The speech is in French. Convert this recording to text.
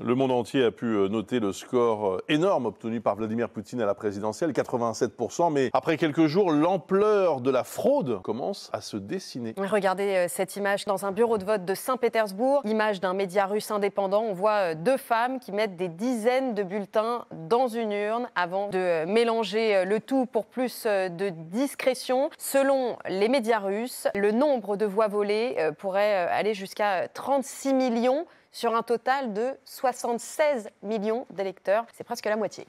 Le monde entier a pu euh, noter le score euh, énorme obtenu par Vladimir Poutine à la présidentielle, 87%, mais après quelques jours, l'ampleur de la fraude commence à se dessiner. Regardez euh, cette image dans un bureau de vote de Saint-Pétersbourg, image d'un média russe indépendant. On voit deux femmes qui mettent des dizaines de bulletins dans une urne avant de mélanger le tout pour plus de discrétion. Selon les médias russes, le nombre de voix volées pourrait aller jusqu'à 36 millions sur un total de 76 millions d'électeurs. C'est presque la moitié.